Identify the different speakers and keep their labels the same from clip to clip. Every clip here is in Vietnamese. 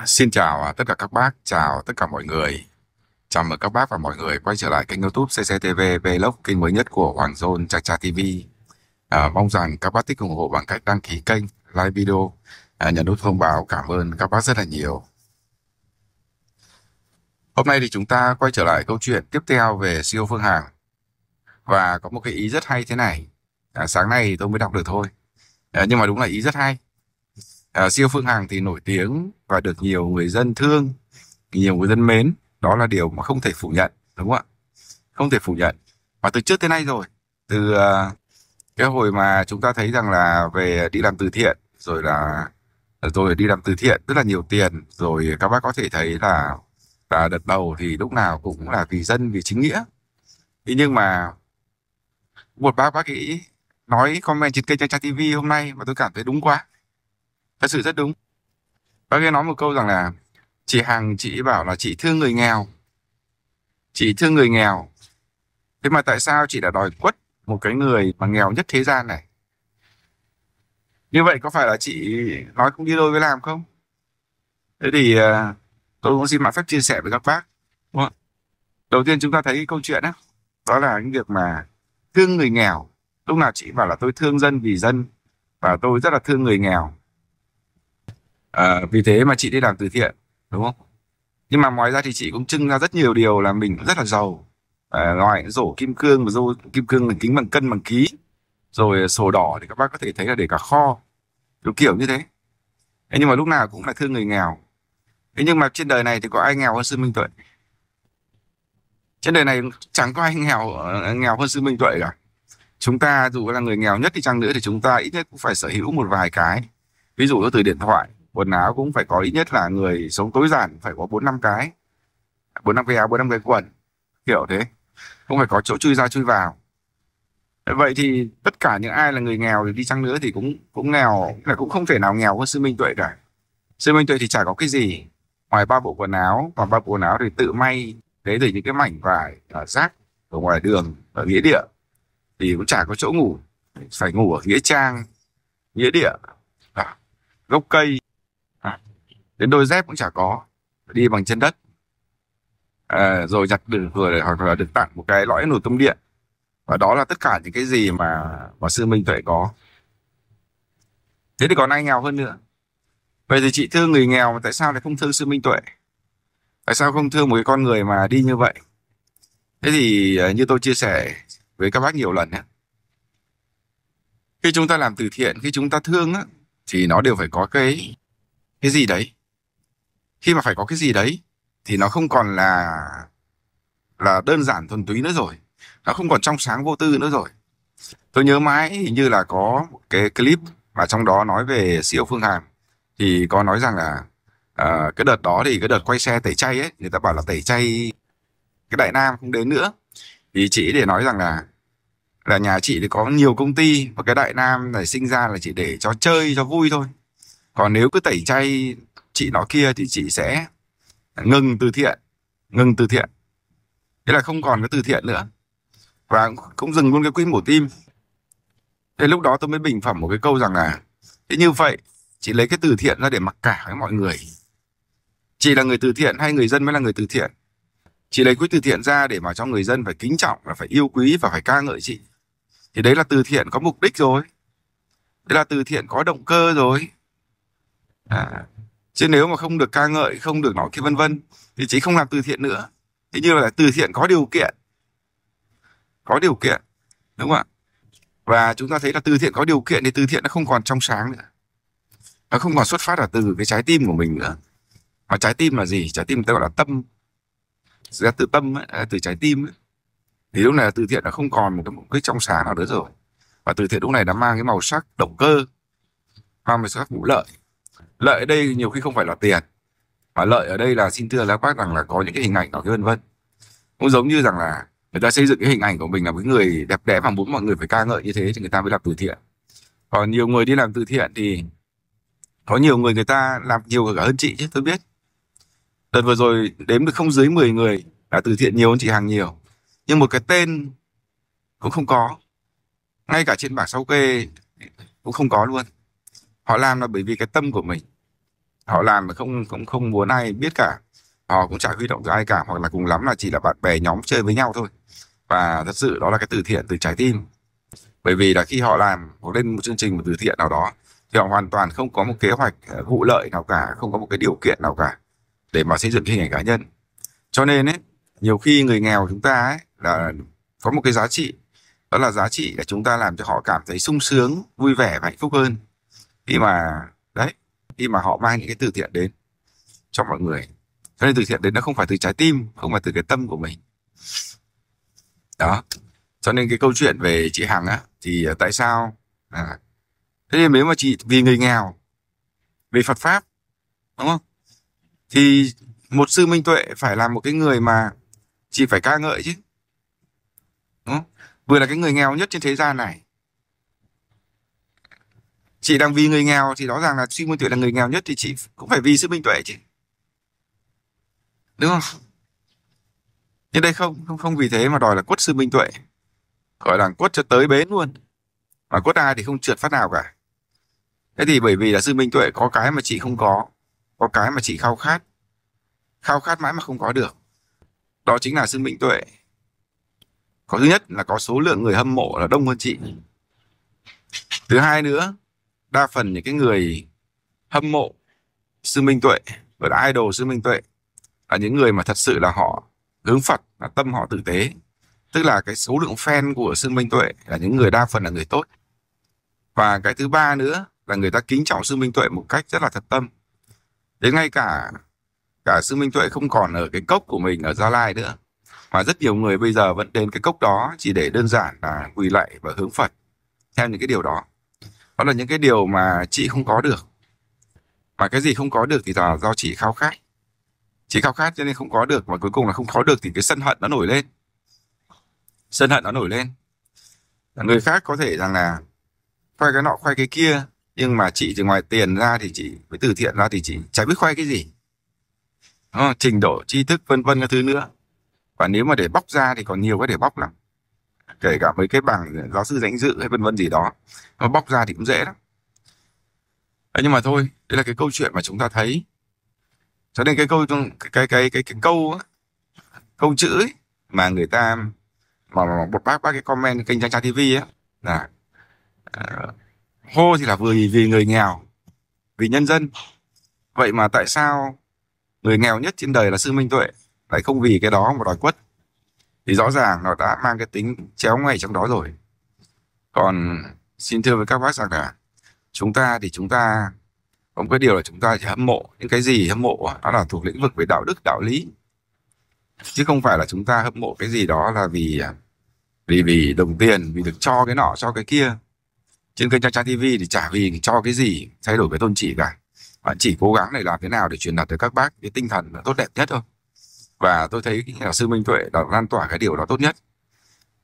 Speaker 1: À, xin chào à, tất cả các bác, chào tất cả mọi người. Chào mừng các bác và mọi người quay trở lại kênh youtube CCTV Vlog, kênh mới nhất của Hoàng Zôn Cha Cha TV. À, mong rằng các bác thích ủng hộ bằng cách đăng ký kênh, like video, à, nhấn nút thông báo. Cảm ơn các bác rất là nhiều. Hôm nay thì chúng ta quay trở lại câu chuyện tiếp theo về siêu phương hàng. Và có một cái ý rất hay thế này. À, sáng nay tôi mới đọc được thôi. À, nhưng mà đúng là ý rất hay à, siêu Phương Hằng thì nổi tiếng và được nhiều người dân thương, nhiều người dân mến, đó là điều mà không thể phủ nhận, đúng không ạ? Không thể phủ nhận. Và từ trước tới nay rồi, từ uh, cái hồi mà chúng ta thấy rằng là về đi làm từ thiện, rồi là à, rồi đi làm từ thiện rất là nhiều tiền, rồi các bác có thể thấy là là đợt đầu thì lúc nào cũng là vì dân vì chính nghĩa. Thế nhưng mà một bác bác ấy nói comment trên kênh Trang TV hôm nay mà tôi cảm thấy đúng quá thật sự rất đúng bác ấy nói một câu rằng là chị hằng chị bảo là chị thương người nghèo chị thương người nghèo thế mà tại sao chị đã đòi quất một cái người mà nghèo nhất thế gian này như vậy có phải là chị nói cũng đi đôi với làm không thế thì ờ, tôi cũng xin mạn phép chia sẻ với các bác đầu tiên chúng ta thấy cái câu chuyện đó đó là cái việc mà thương người nghèo lúc nào chị bảo là tôi thương dân vì dân và tôi rất là thương người nghèo à, vì thế mà chị đi làm từ thiện đúng không nhưng mà ngoài ra thì chị cũng trưng ra rất nhiều điều là mình rất là giàu à, ờ, ngoài rổ kim cương và rô kim cương là kính bằng cân bằng ký rồi sổ đỏ thì các bác có thể thấy là để cả kho kiểu kiểu như thế thế nhưng mà lúc nào cũng là thương người nghèo thế nhưng mà trên đời này thì có ai nghèo hơn sư minh tuệ trên đời này chẳng có ai nghèo ờ, nghèo hơn sư minh tuệ cả chúng ta dù là người nghèo nhất thì chăng nữa thì chúng ta ít nhất cũng phải sở hữu một vài cái ví dụ từ điện thoại quần áo cũng phải có ít nhất là người sống tối giản phải có bốn năm cái bốn năm cái áo bốn năm cái quần kiểu thế không phải có chỗ chui ra chui vào vậy thì tất cả những ai là người nghèo thì đi chăng nữa thì cũng cũng nghèo là cũng không thể nào nghèo hơn sư minh tuệ cả sư minh tuệ thì chả có cái gì ngoài ba bộ quần áo còn ba bộ quần áo thì tự may lấy từ những cái mảnh vải ở rác ở ngoài đường ở nghĩa địa thì cũng chả có chỗ ngủ phải ngủ ở nghĩa trang nghĩa địa à, gốc cây đến đôi dép cũng chả có đi bằng chân đất à, rồi nhặt được vừa hoặc là được tặng một cái lõi nồi tông điện và đó là tất cả những cái gì mà mà sư minh tuệ có thế thì còn ai nghèo hơn nữa vậy thì chị thương người nghèo mà tại sao lại không thương sư minh tuệ tại sao không thương một cái con người mà đi như vậy thế thì à, như tôi chia sẻ với các bác nhiều lần ấy, khi chúng ta làm từ thiện khi chúng ta thương á, thì nó đều phải có cái cái gì đấy khi mà phải có cái gì đấy thì nó không còn là là đơn giản thuần túy nữa rồi nó không còn trong sáng vô tư nữa rồi tôi nhớ mãi hình như là có cái clip mà trong đó nói về siêu phương hàm thì có nói rằng là à, cái đợt đó thì cái đợt quay xe tẩy chay ấy người ta bảo là tẩy chay cái đại nam không đến nữa thì chị để nói rằng là là nhà chị thì có nhiều công ty và cái đại nam này sinh ra là chỉ để cho chơi cho vui thôi còn nếu cứ tẩy chay chị nó kia thì chị sẽ ngừng từ thiện ngừng từ thiện thế là không còn cái từ thiện nữa và cũng, dừng luôn cái quỹ mổ tim thế lúc đó tôi mới bình phẩm một cái câu rằng là thế như vậy chị lấy cái từ thiện ra để mặc cả với mọi người chị là người từ thiện hay người dân mới là người từ thiện chị lấy quỹ từ thiện ra để mà cho người dân phải kính trọng và phải yêu quý và phải ca ngợi chị thì đấy là từ thiện có mục đích rồi đấy là từ thiện có động cơ rồi à, chứ nếu mà không được ca ngợi không được nói kia vân vân thì chị không làm từ thiện nữa thế như là từ thiện có điều kiện có điều kiện đúng không ạ và chúng ta thấy là từ thiện có điều kiện thì từ thiện nó không còn trong sáng nữa nó không còn xuất phát là từ cái trái tim của mình nữa mà trái tim là gì trái tim tôi gọi là tâm ra từ tâm ấy, à, từ trái tim ấy. thì lúc này là từ thiện nó không còn một cái, một cái trong sáng nào nữa rồi và từ thiện lúc này đã mang cái màu sắc động cơ mang màu sắc vụ lợi lợi ở đây nhiều khi không phải là tiền mà lợi ở đây là xin thưa các bác rằng là có những cái hình ảnh nó vân vân cũng giống như rằng là người ta xây dựng cái hình ảnh của mình là một người đẹp đẽ và muốn mọi người phải ca ngợi như thế thì người ta mới làm từ thiện còn nhiều người đi làm từ thiện thì có nhiều người người ta làm nhiều cả hơn chị chứ tôi biết đợt vừa rồi đếm được không dưới 10 người đã từ thiện nhiều hơn chị hàng nhiều nhưng một cái tên cũng không có ngay cả trên bảng sau kê cũng không có luôn họ làm là bởi vì cái tâm của mình họ làm mà không cũng không muốn ai biết cả họ cũng chả huy động được ai cả hoặc là cùng lắm là chỉ là bạn bè nhóm chơi với nhau thôi và thật sự đó là cái từ thiện từ trái tim bởi vì là khi họ làm hoặc lên một chương trình một từ thiện nào đó thì họ hoàn toàn không có một kế hoạch ờ, vụ lợi nào cả không có một cái điều kiện nào cả để mà xây dựng hình ảnh cá nhân cho nên ấy nhiều khi người nghèo chúng ta ấy là có một cái giá trị đó là giá trị là chúng ta làm cho họ cảm thấy sung sướng vui vẻ và hạnh phúc hơn khi mà đấy khi mà họ mang những cái từ thiện đến cho mọi người cho nên từ thiện đến nó không phải từ trái tim không phải từ cái tâm của mình đó cho nên cái câu chuyện về chị hằng á thì ờ, tại sao à, thế nên nếu mà chị vì người nghèo vì phật pháp đúng không thì một sư minh tuệ phải là một cái người mà chị phải ca ngợi chứ đúng không? vừa là cái người nghèo nhất trên thế gian này chị đang vì người nghèo thì rõ ràng là suy minh tuệ là người nghèo nhất thì chị cũng phải vì sư minh tuệ chứ đúng không nhưng đây không không không vì thế mà đòi là quất sư minh tuệ gọi là quất cho tới bến luôn mà quất ai thì không trượt phát nào cả thế thì bởi vì là sư minh tuệ có cái mà chị không có có cái mà chị khao khát khao khát mãi mà không có được đó chính là sư minh tuệ có thứ nhất là có số lượng người hâm mộ là đông hơn chị thứ hai nữa đa phần những cái người hâm mộ sư minh tuệ và là idol sư minh tuệ là những người mà thật sự là họ hướng phật là tâm họ tử tế tức là cái số lượng fan của sư minh tuệ là những người đa phần là người tốt và cái thứ ba nữa là người ta kính trọng sư minh tuệ một cách rất là thật tâm đến ngay cả cả sư minh tuệ không còn ở cái cốc của mình ở gia lai nữa mà rất nhiều người bây giờ vẫn đến cái cốc đó chỉ để đơn giản là quỳ lạy và hướng phật theo những cái điều đó đó là những cái điều mà chị không có được mà cái gì không có được thì là do chị khao khát chị khao khát cho nên không có được và cuối cùng là không có được thì cái sân hận nó nổi lên sân hận nó nổi lên người khác có thể rằng là khoe cái nọ khoe cái kia nhưng mà chị thì ngoài tiền ra thì chị với từ thiện ra thì chị chả biết khoe cái gì à, trình độ tri thức vân vân các thứ nữa và nếu mà để bóc ra thì còn nhiều cái để bóc lắm kể cả mấy cái bảng giáo sư danh dự hay vân vân gì đó nó bóc ra thì cũng dễ lắm Đấy, nhưng mà thôi đây là cái câu chuyện mà chúng ta thấy cho nên cái câu cái cái cái cái, cái câu câu chữ ấy, mà người ta mà, mà một bác bác cái comment kênh trang trang tv á là à, hô thì là vì vì người nghèo vì nhân dân vậy mà tại sao người nghèo nhất trên đời là sư minh tuệ lại không vì cái đó mà đòi quất thì rõ ràng nó đã mang cái tính chéo ngay trong đó rồi còn xin thưa với các bác rằng là chúng ta thì chúng ta có một cái điều là chúng ta chỉ hâm mộ những cái gì hâm mộ đó à, là thuộc lĩnh vực về đạo đức đạo lý chứ không phải là chúng ta hâm mộ cái gì đó là vì à, vì vì đồng tiền vì được cho cái nọ cho cái kia trên kênh trang trang tv thì chả vì cho cái gì thay đổi cái tôn chỉ cả bạn chỉ cố gắng để làm thế nào để truyền đạt tới các bác cái tinh thần tốt đẹp nhất thôi và tôi thấy là sư minh tuệ đã lan tỏa cái điều đó tốt nhất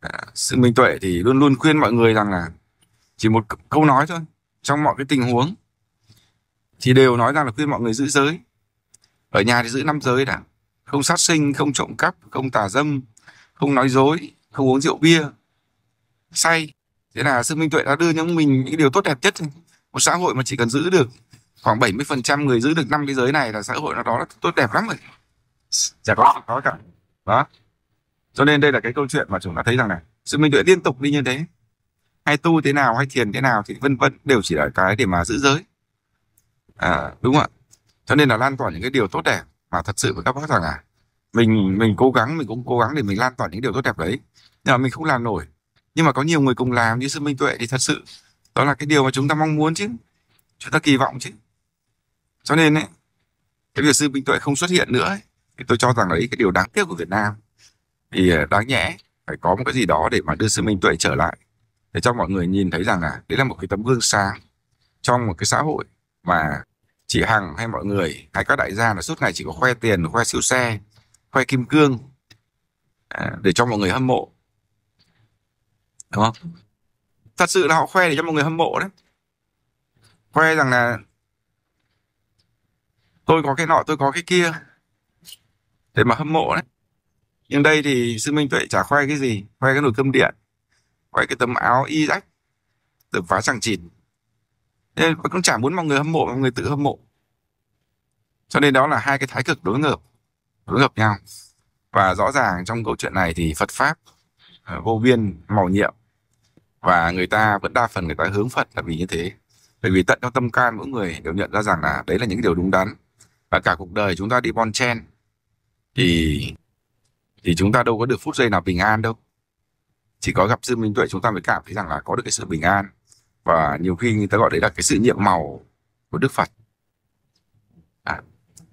Speaker 1: à, sư minh tuệ thì luôn luôn khuyên mọi người rằng là chỉ một câu nói thôi trong mọi cái tình huống thì đều nói rằng là khuyên mọi người giữ giới ở nhà thì giữ năm giới đã không sát sinh không trộm cắp không tà dâm không nói dối không uống rượu bia say thế là sư minh tuệ đã đưa những mình những điều tốt đẹp nhất một xã hội mà chỉ cần giữ được khoảng 70% người giữ được năm cái giới này là xã hội nó đó là tốt đẹp lắm rồi chả dạ có, có cả đó cho nên đây là cái câu chuyện mà chúng ta thấy rằng này sự minh tuệ liên tục đi như thế hay tu thế nào hay thiền thế nào thì vân vân đều chỉ là cái để mà giữ giới à, đúng không ạ cho nên là lan tỏa những cái điều tốt đẹp mà thật sự với các bác rằng là mình mình cố gắng mình cũng cố gắng để mình lan tỏa những điều tốt đẹp đấy nhưng mà mình không làm nổi nhưng mà có nhiều người cùng làm như sư minh tuệ thì thật sự đó là cái điều mà chúng ta mong muốn chứ chúng ta kỳ vọng chứ cho nên ấy, cái việc sư minh tuệ không xuất hiện nữa ấy, thì tôi cho rằng đấy cái điều đáng tiếc của Việt Nam thì ờ, đáng nhẽ phải có một cái gì đó để mà đưa sự minh tuệ trở lại để cho mọi người nhìn thấy rằng là đấy là một cái tấm gương sáng trong một cái xã hội mà chị Hằng hay mọi người hay các đại gia là suốt ngày chỉ có khoe tiền, khoe siêu xe, khoe kim cương à, để cho mọi người hâm mộ. Đúng không? Thật sự là họ khoe để cho mọi người hâm mộ đấy. Khoe rằng là tôi có cái nọ, tôi có cái kia để mà hâm mộ đấy nhưng đây thì sư minh tuệ chả khoe cái gì khoe cái nồi cơm điện khoe cái tấm áo y rách được vá chẳng chịt nên cũng chả muốn mọi người hâm mộ mọi người tự hâm mộ cho nên đó là hai cái thái cực đối ngược đối ngược nhau và rõ ràng trong câu chuyện này thì phật pháp à, vô biên màu nhiệm và người ta vẫn đa phần người ta hướng phật là vì như thế bởi vì tận trong tâm can mỗi người đều nhận ra rằng là đấy là những điều đúng đắn và cả cuộc đời chúng ta đi bon chen thì thì chúng ta đâu có được phút giây nào bình an đâu chỉ có gặp sư minh tuệ chúng ta mới cảm thấy rằng là có được cái sự bình an và nhiều khi người ta gọi đấy là cái sự nhiệm màu của đức phật à,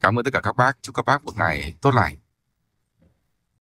Speaker 1: cảm ơn tất cả các bác chúc các bác một ngày tốt lành